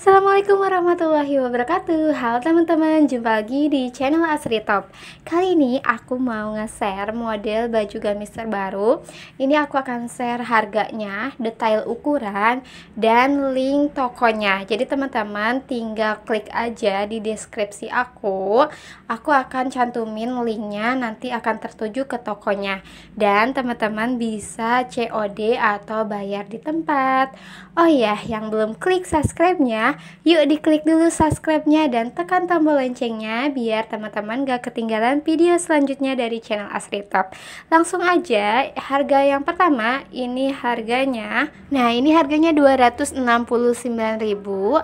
Assalamualaikum warahmatullahi wabarakatuh Halo teman-teman, jumpa lagi di channel Asri Top Kali ini aku mau nge-share model baju gamis terbaru Ini aku akan share harganya, detail ukuran, dan link tokonya Jadi teman-teman tinggal klik aja di deskripsi aku Aku akan cantumin linknya, nanti akan tertuju ke tokonya Dan teman-teman bisa COD atau bayar di tempat Oh ya, yang belum klik subscribe-nya Yuk yuk diklik dulu subscribe-nya dan tekan tombol loncengnya biar teman-teman gak ketinggalan video selanjutnya dari channel Asri Top. Langsung aja, harga yang pertama ini harganya. Nah, ini harganya 269.000,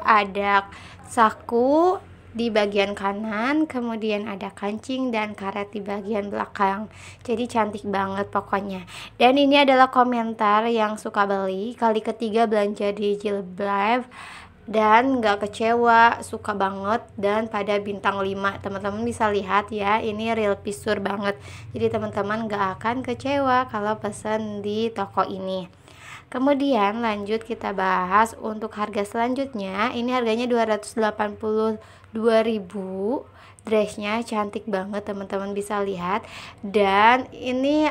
ada saku di bagian kanan, kemudian ada kancing dan karet di bagian belakang. Jadi cantik banget pokoknya. Dan ini adalah komentar yang suka beli kali ketiga belanja di Jilbab dan gak kecewa suka banget dan pada bintang 5 teman-teman bisa lihat ya ini real pisur banget jadi teman-teman gak akan kecewa kalau pesan di toko ini kemudian lanjut kita bahas untuk harga selanjutnya ini harganya 282.000 dressnya cantik banget teman-teman bisa lihat dan ini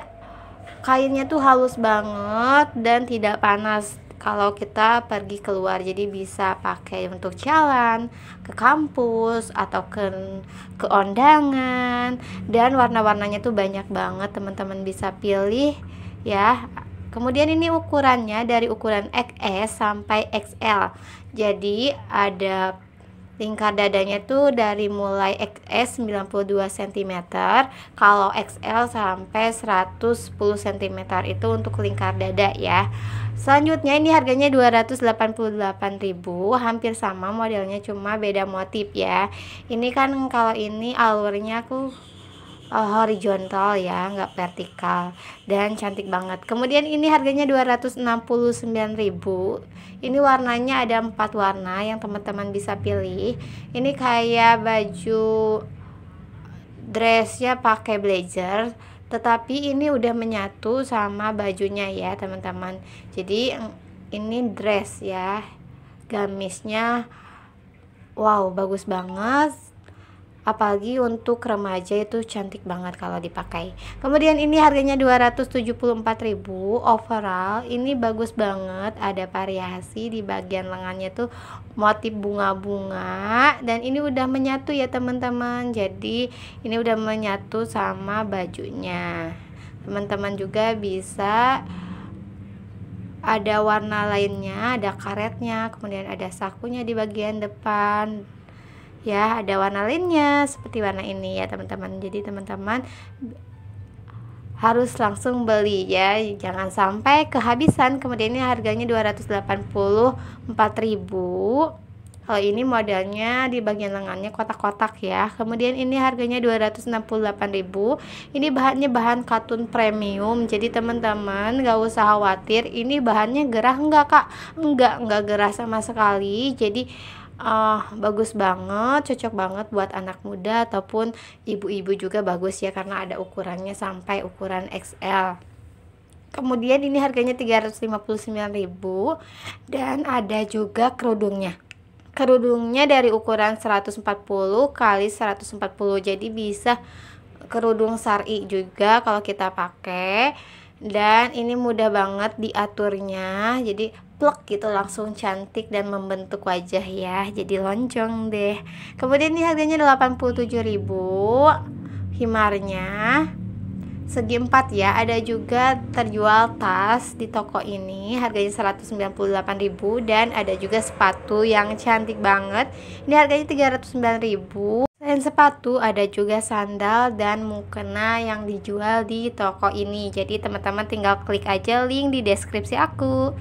kainnya tuh halus banget dan tidak panas kalau kita pergi keluar jadi bisa pakai untuk jalan ke kampus atau ke ke undangan dan warna-warnanya tuh banyak banget teman-teman bisa pilih ya kemudian ini ukurannya dari ukuran XS sampai XL jadi ada lingkar dadanya tuh dari mulai XS 92 cm kalau XL sampai 110 cm itu untuk lingkar dada ya Selanjutnya ini harganya 288.000, hampir sama modelnya cuma beda motif ya. Ini kan kalau ini alurnya aku uh, horizontal ya, nggak vertikal dan cantik banget. Kemudian ini harganya 269.000. Ini warnanya ada empat warna yang teman-teman bisa pilih. Ini kayak baju dressnya pakai blazer tetapi ini udah menyatu sama bajunya ya teman-teman jadi ini dress ya gamisnya wow bagus banget apalagi untuk remaja itu cantik banget kalau dipakai kemudian ini harganya 274.000 overall ini bagus banget ada variasi di bagian lengannya tuh motif bunga-bunga dan ini udah menyatu ya teman-teman jadi ini udah menyatu sama bajunya teman-teman juga bisa ada warna lainnya, ada karetnya, kemudian ada sakunya di bagian depan, ya ada warna lainnya seperti warna ini ya teman-teman jadi teman-teman harus langsung beli ya jangan sampai kehabisan kemudian ini harganya 284.000 kalau ini modelnya di bagian lengannya kotak-kotak ya kemudian ini harganya 268.000 ini bahannya bahan katun premium jadi teman-teman gak usah khawatir ini bahannya gerah enggak kak enggak enggak gerah sama sekali jadi uh, bagus banget, cocok banget buat anak muda ataupun ibu-ibu juga bagus ya karena ada ukurannya sampai ukuran XL. Kemudian ini harganya 359.000 dan ada juga kerudungnya. Kerudungnya dari ukuran 140 kali 140 jadi bisa kerudung sari juga kalau kita pakai dan ini mudah banget diaturnya jadi plek gitu langsung cantik dan membentuk wajah ya jadi lonjong deh kemudian ini harganya 87.000 himarnya segi empat ya ada juga terjual tas di toko ini harganya 198.000 dan ada juga sepatu yang cantik banget ini harganya 309.000 Selain sepatu, ada juga sandal dan mukena yang dijual di toko ini. Jadi teman-teman tinggal klik aja link di deskripsi aku.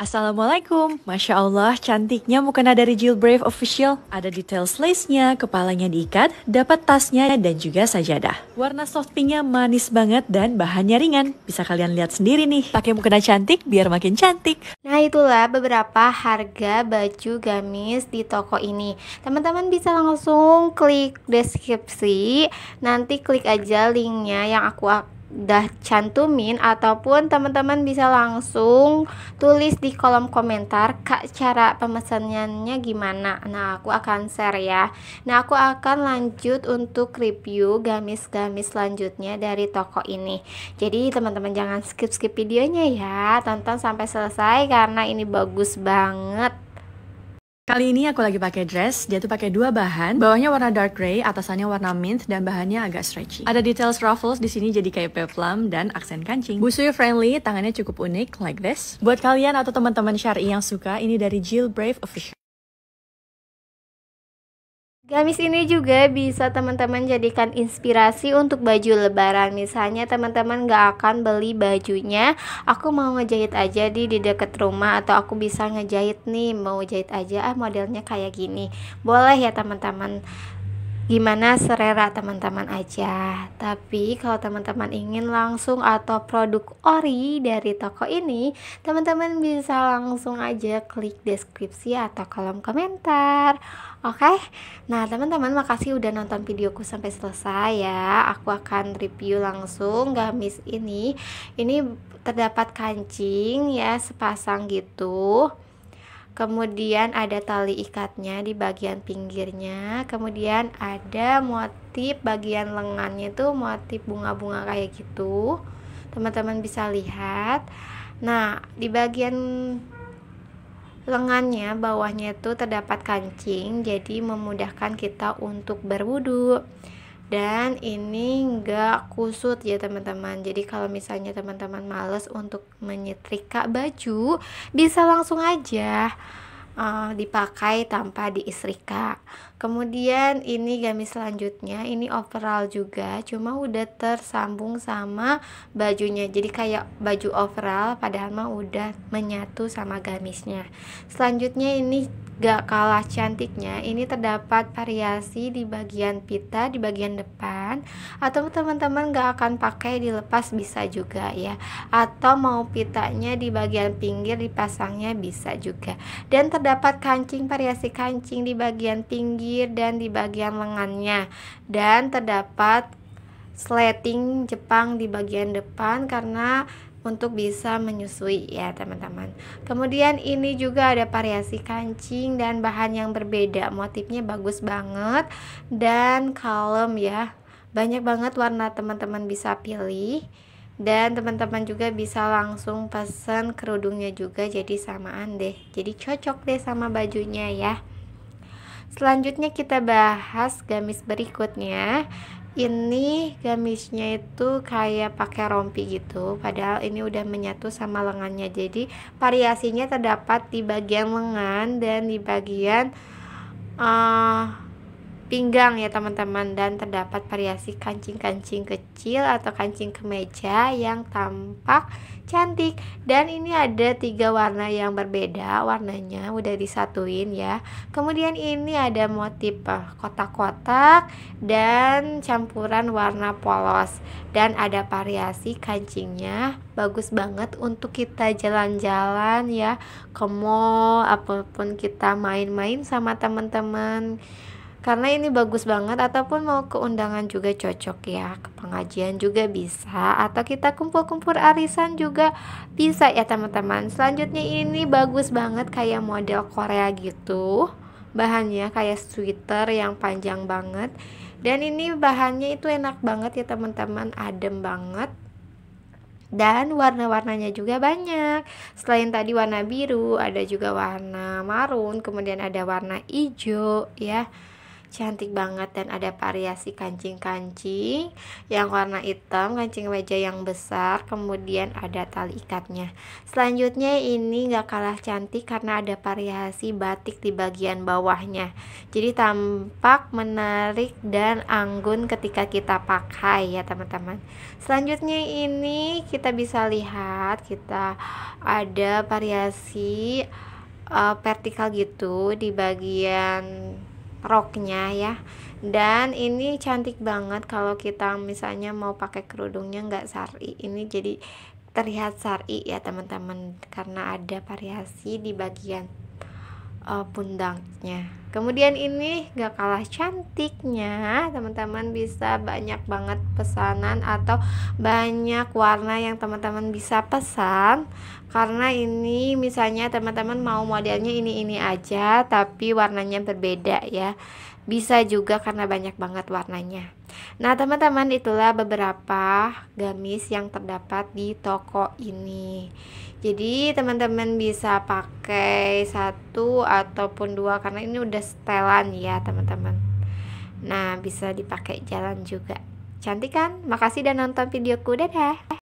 Assalamualaikum, Masya Allah cantiknya mukena dari Jill Brave Official. Ada detail lace-nya, kepalanya diikat, dapat tasnya dan juga sajadah. Warna soft pinknya manis banget dan bahannya ringan. Bisa kalian lihat sendiri nih, pakai mukena cantik biar makin cantik. Nah itulah beberapa harga baju gamis di toko ini. Teman-teman bisa langsung klik deskripsi, nanti klik aja linknya yang aku udah cantumin ataupun teman-teman bisa langsung tulis di kolom komentar kak cara pemesanannya gimana nah aku akan share ya nah aku akan lanjut untuk review gamis-gamis selanjutnya dari toko ini jadi teman-teman jangan skip-skip videonya ya tonton sampai selesai karena ini bagus banget Kali ini aku lagi pakai dress, dia tuh pakai dua bahan, bawahnya warna dark grey, atasannya warna mint dan bahannya agak stretchy. Ada details ruffles di sini jadi kayak peplum dan aksen kancing. Busui friendly, tangannya cukup unik like this. Buat kalian atau teman-teman syari yang suka, ini dari Jill Brave Official. Gamis ini juga bisa teman-teman jadikan inspirasi untuk baju lebaran Misalnya teman-teman gak akan beli bajunya Aku mau ngejahit aja di, di deket rumah Atau aku bisa ngejahit nih Mau jahit aja ah modelnya kayak gini Boleh ya teman-teman gimana serera teman-teman aja. Tapi kalau teman-teman ingin langsung atau produk ori dari toko ini, teman-teman bisa langsung aja klik deskripsi atau kolom komentar. Oke. Okay? Nah, teman-teman makasih udah nonton videoku sampai selesai ya. Aku akan review langsung gamis ini. Ini terdapat kancing ya sepasang gitu kemudian ada tali ikatnya di bagian pinggirnya kemudian ada motif bagian lengannya itu motif bunga-bunga kayak gitu teman-teman bisa lihat nah di bagian lengannya bawahnya itu terdapat kancing jadi memudahkan kita untuk berwudu dan ini nggak kusut ya teman-teman jadi kalau misalnya teman-teman males untuk menyetrika baju bisa langsung aja uh, dipakai tanpa diistrika kemudian ini gamis selanjutnya ini overall juga cuma udah tersambung sama bajunya jadi kayak baju overall padahal mah udah menyatu sama gamisnya selanjutnya ini gak kalah cantiknya ini terdapat variasi di bagian pita di bagian depan atau teman-teman gak akan pakai dilepas bisa juga ya atau mau pitanya di bagian pinggir dipasangnya bisa juga dan terdapat kancing variasi kancing di bagian pinggir bibir dan di bagian lengannya dan terdapat sleting Jepang di bagian depan karena untuk bisa menyusui ya teman-teman kemudian ini juga ada variasi kancing dan bahan yang berbeda motifnya bagus banget dan kalem ya banyak banget warna teman-teman bisa pilih dan teman-teman juga bisa langsung pesen kerudungnya juga jadi samaan deh jadi cocok deh sama bajunya ya Selanjutnya kita bahas gamis berikutnya. Ini gamisnya itu kayak pakai rompi gitu, padahal ini udah menyatu sama lengannya. Jadi variasinya terdapat di bagian lengan dan di bagian uh, pinggang ya teman-teman dan terdapat variasi kancing-kancing kecil atau kancing kemeja yang tampak cantik dan ini ada tiga warna yang berbeda warnanya udah disatuin ya kemudian ini ada motif eh, kotak-kotak dan campuran warna polos dan ada variasi kancingnya bagus banget untuk kita jalan-jalan ya ke mall apapun kita main-main sama teman-teman karena ini bagus banget ataupun mau ke undangan juga cocok ya ke pengajian juga bisa atau kita kumpul-kumpul arisan juga bisa ya teman-teman selanjutnya ini bagus banget kayak model Korea gitu bahannya kayak sweater yang panjang banget dan ini bahannya itu enak banget ya teman-teman adem banget dan warna-warnanya juga banyak selain tadi warna biru ada juga warna marun kemudian ada warna hijau ya cantik banget dan ada variasi kancing-kancing yang warna hitam, kancing meja yang besar, kemudian ada tali ikatnya. Selanjutnya ini gak kalah cantik karena ada variasi batik di bagian bawahnya. Jadi tampak menarik dan anggun ketika kita pakai ya teman-teman. Selanjutnya ini kita bisa lihat kita ada variasi uh, vertikal gitu di bagian roknya ya dan ini cantik banget kalau kita misalnya mau pakai kerudungnya nggak sari ini jadi terlihat sari ya teman-teman karena ada variasi di bagian uh, pundaknya. Kemudian ini gak kalah cantiknya, teman-teman bisa banyak banget pesanan atau banyak warna yang teman-teman bisa pesan karena ini misalnya teman-teman mau modelnya ini-ini aja tapi warnanya berbeda ya. Bisa juga karena banyak banget warnanya. Nah, teman-teman, itulah beberapa gamis yang terdapat di toko ini. Jadi, teman-teman bisa pakai satu ataupun dua karena ini udah setelan ya, teman-teman. Nah, bisa dipakai jalan juga. Cantik kan? Makasih udah nonton videoku. Dadah.